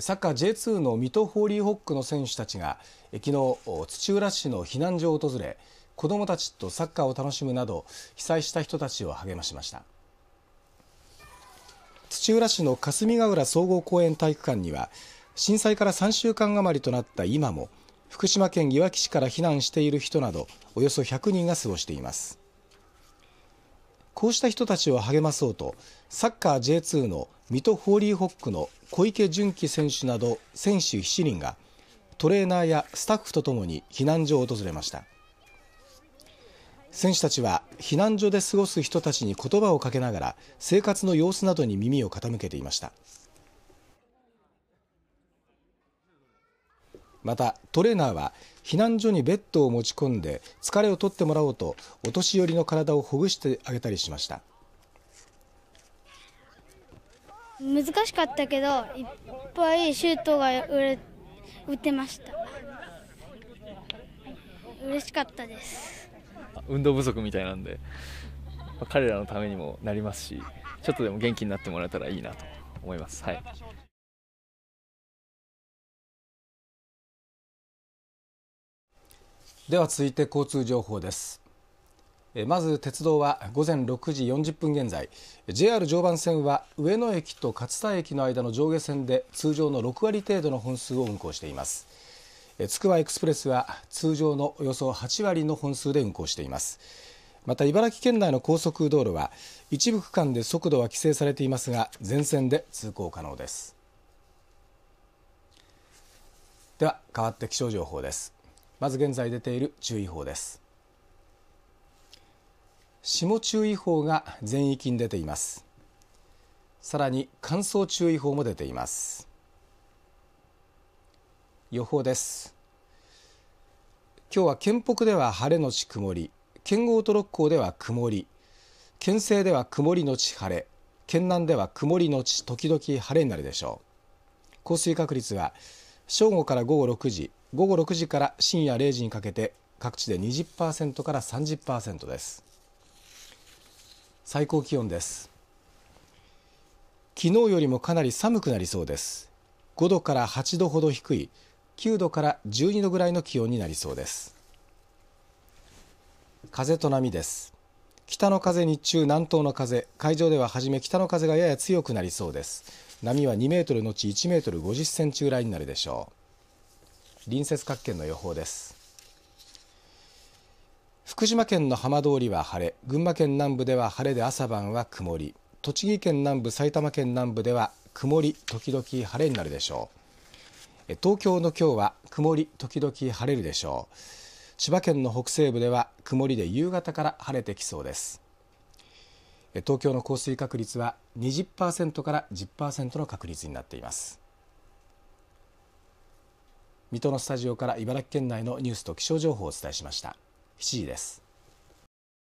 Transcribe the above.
サッカー J2 の水戸ホーリーホックの選手たちがきのう土浦市の避難所を訪れ子どもたちとサッカーを楽しむなど被災した人たちを励ましました土浦市の霞ヶ浦総合公園体育館には震災から3週間余りとなった今も福島県いわき市から避難している人などおよそ100人が過ごしていますこうした人たちを励まそうとサッカー J2 の水戸ホーリーホックの小池純喜選手など選手7人がトレーナーやスタッフとともに避難所を訪れました選手たちは避難所で過ごす人たちに言葉をかけながら生活の様子などに耳を傾けていました。また、トレーナーは避難所にベッドを持ち込んで疲れを取ってもらおうとお年寄りの体をほぐしてあげたりしました。難しかったけどいっぱいシュートが打てました嬉しかったです運動不足みたいなんで彼らのためにもなりますしちょっとでも元気になってもらえたらいいなと思いますはいでは続いて交通情報ですまず鉄道は午前6時40分現在 JR 常磐線は上野駅と勝田駅の間の上下線で通常の6割程度の本数を運行していますつくばエクスプレスは通常のおよそ8割の本数で運行していますまた茨城県内の高速道路は一部区間で速度は規制されていますが全線で通行可能ですでは変わって気象情報ですまず現在出ている注意報です霜注意報が全域に出ていますさらに乾燥注意報も出ています予報です今日は県北では晴れのち曇り県央と六甲では曇り県西では曇りのち晴れ県南では曇りのち時々晴れになるでしょう降水確率は正午から午後6時午後6時から深夜0時にかけて各地で20%から30%です最高気温です昨日よりもかなり寒くなりそうです5度から8度ほど低い9度から12度ぐらいの気温になりそうです風と波です北の風日中南東の風海上では初め北の風がやや強くなりそうです波は2メートルのち1メートル50センチぐらいになるでしょう隣接各県の予報です。福島県の浜通りは晴れ、群馬県南部では晴れで朝晩は曇り、栃木県南部、埼玉県南部では曇り時々晴れになるでしょう。東京の今日は曇り時々晴れるでしょう。千葉県の北西部では曇りで夕方から晴れてきそうです。東京の降水確率は20パーセントから10パーセントの確率になっています。水戸のスタジオから茨城県内のニュースと気象情報をお伝えしました7時です